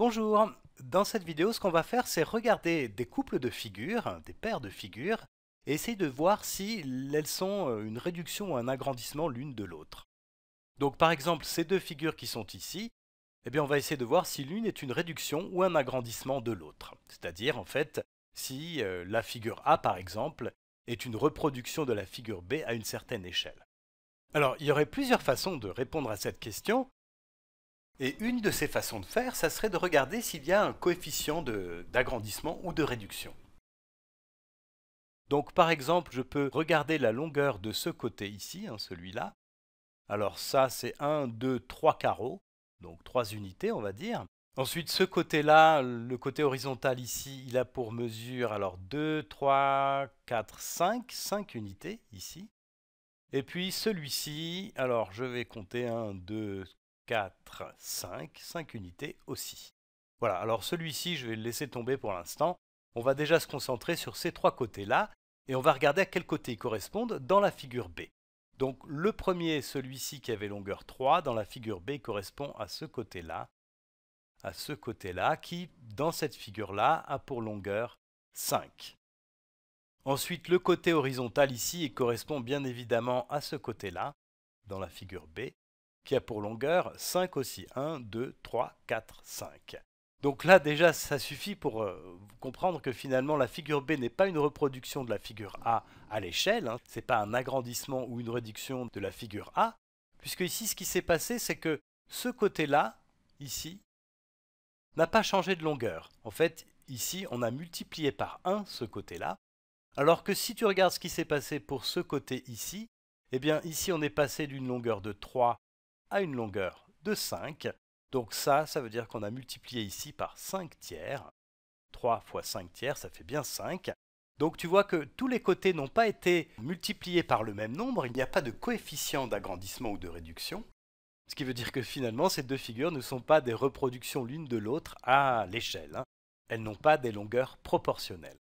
Bonjour Dans cette vidéo, ce qu'on va faire, c'est regarder des couples de figures, des paires de figures, et essayer de voir si elles sont euh, une réduction ou un agrandissement l'une de l'autre. Donc par exemple, ces deux figures qui sont ici, eh bien on va essayer de voir si l'une est une réduction ou un agrandissement de l'autre. C'est-à-dire, en fait, si euh, la figure A, par exemple, est une reproduction de la figure B à une certaine échelle. Alors, il y aurait plusieurs façons de répondre à cette question. Et une de ces façons de faire, ça serait de regarder s'il y a un coefficient d'agrandissement ou de réduction. Donc par exemple, je peux regarder la longueur de ce côté ici, hein, celui-là. Alors ça, c'est 1, 2, 3 carreaux, donc 3 unités, on va dire. Ensuite, ce côté-là, le côté horizontal ici, il a pour mesure alors 2, 3, 4, 5, 5 unités ici. Et puis celui-ci, alors je vais compter 1, 2, 4, 5, 5 unités aussi. Voilà, alors celui-ci, je vais le laisser tomber pour l'instant. On va déjà se concentrer sur ces trois côtés-là, et on va regarder à quel côté ils correspondent dans la figure B. Donc le premier, celui-ci qui avait longueur 3, dans la figure B, correspond à ce côté-là, à ce côté-là, qui, dans cette figure-là, a pour longueur 5. Ensuite, le côté horizontal ici, il correspond bien évidemment à ce côté-là, dans la figure B, qui a pour longueur 5 aussi. 1, 2, 3, 4, 5. Donc là déjà ça suffit pour euh, comprendre que finalement la figure B n'est pas une reproduction de la figure A à l'échelle, hein. ce n'est pas un agrandissement ou une réduction de la figure A, puisque ici ce qui s'est passé c'est que ce côté-là, ici, n'a pas changé de longueur. En fait, ici on a multiplié par 1 ce côté-là, alors que si tu regardes ce qui s'est passé pour ce côté ici, eh bien ici on est passé d'une longueur de 3 à une longueur de 5. Donc ça, ça veut dire qu'on a multiplié ici par 5 tiers. 3 fois 5 tiers, ça fait bien 5. Donc tu vois que tous les côtés n'ont pas été multipliés par le même nombre, il n'y a pas de coefficient d'agrandissement ou de réduction. Ce qui veut dire que finalement, ces deux figures ne sont pas des reproductions l'une de l'autre à l'échelle. Hein. Elles n'ont pas des longueurs proportionnelles.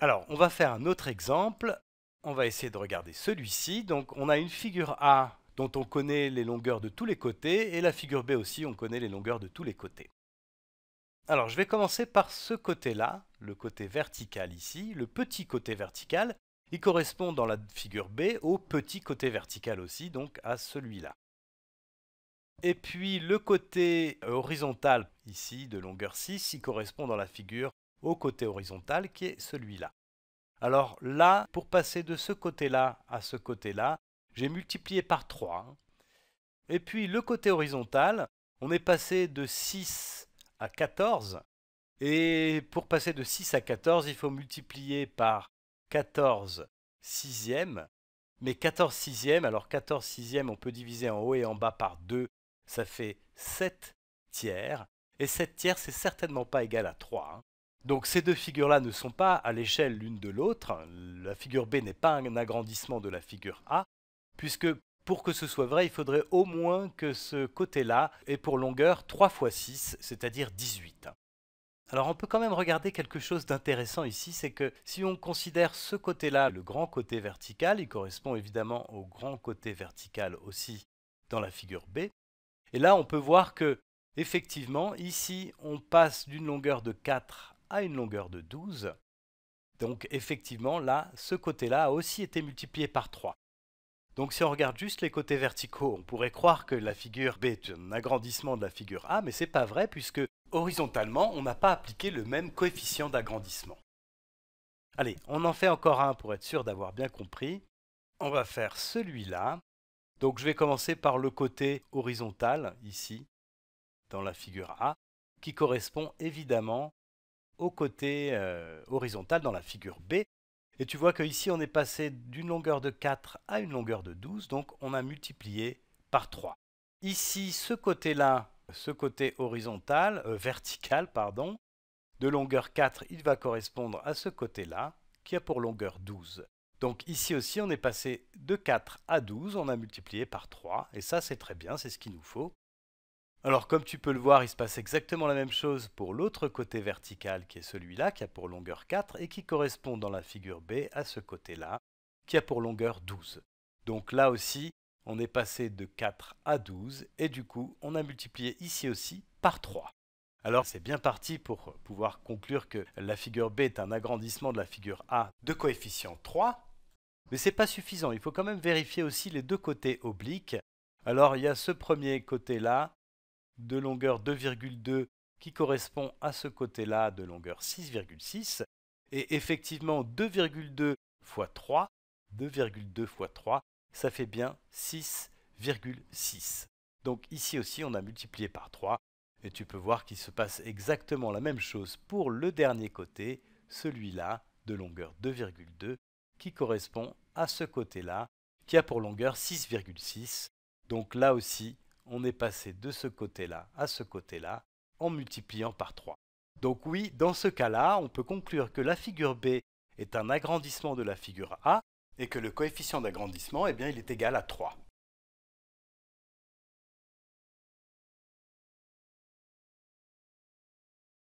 Alors, on va faire un autre exemple. On va essayer de regarder celui-ci. Donc, on a une figure A dont on connaît les longueurs de tous les côtés, et la figure B aussi, on connaît les longueurs de tous les côtés. Alors je vais commencer par ce côté-là, le côté vertical ici, le petit côté vertical, il correspond dans la figure B au petit côté vertical aussi, donc à celui-là. Et puis le côté horizontal ici de longueur 6, il correspond dans la figure au côté horizontal qui est celui-là. Alors là, pour passer de ce côté-là à ce côté-là, j'ai multiplié par 3. Et puis le côté horizontal, on est passé de 6 à 14. Et pour passer de 6 à 14, il faut multiplier par 14 sixièmes. Mais 14 sixièmes, alors 14 sixièmes, on peut diviser en haut et en bas par 2, ça fait 7 tiers. Et 7 tiers, ce n'est certainement pas égal à 3. Hein. Donc ces deux figures-là ne sont pas à l'échelle l'une de l'autre. La figure B n'est pas un agrandissement de la figure A, Puisque pour que ce soit vrai, il faudrait au moins que ce côté-là ait pour longueur 3 fois 6, c'est-à-dire 18. Alors on peut quand même regarder quelque chose d'intéressant ici, c'est que si on considère ce côté-là le grand côté vertical, il correspond évidemment au grand côté vertical aussi dans la figure B, et là on peut voir que effectivement ici on passe d'une longueur de 4 à une longueur de 12, donc effectivement là ce côté-là a aussi été multiplié par 3. Donc si on regarde juste les côtés verticaux, on pourrait croire que la figure B est un agrandissement de la figure A, mais ce n'est pas vrai puisque horizontalement, on n'a pas appliqué le même coefficient d'agrandissement. Allez, on en fait encore un pour être sûr d'avoir bien compris. On va faire celui-là. Donc je vais commencer par le côté horizontal, ici, dans la figure A, qui correspond évidemment au côté euh, horizontal dans la figure B, et tu vois qu'ici, on est passé d'une longueur de 4 à une longueur de 12, donc on a multiplié par 3. Ici, ce côté-là, ce côté horizontal, euh, vertical, pardon, de longueur 4, il va correspondre à ce côté-là, qui a pour longueur 12. Donc ici aussi, on est passé de 4 à 12, on a multiplié par 3, et ça c'est très bien, c'est ce qu'il nous faut. Alors comme tu peux le voir, il se passe exactement la même chose pour l'autre côté vertical qui est celui-là, qui a pour longueur 4 et qui correspond dans la figure B à ce côté-là, qui a pour longueur 12. Donc là aussi, on est passé de 4 à 12 et du coup, on a multiplié ici aussi par 3. Alors c'est bien parti pour pouvoir conclure que la figure B est un agrandissement de la figure A de coefficient 3, mais ce n'est pas suffisant, il faut quand même vérifier aussi les deux côtés obliques. Alors il y a ce premier côté-là de longueur 2,2 qui correspond à ce côté-là de longueur 6,6 et effectivement 2,2 fois 3, 2,2 fois 3, ça fait bien 6,6. Donc ici aussi on a multiplié par 3 et tu peux voir qu'il se passe exactement la même chose pour le dernier côté, celui-là de longueur 2,2 qui correspond à ce côté-là qui a pour longueur 6,6. Donc là aussi on est passé de ce côté-là à ce côté-là en multipliant par 3. Donc oui, dans ce cas-là, on peut conclure que la figure B est un agrandissement de la figure A et que le coefficient d'agrandissement, eh bien, il est égal à 3.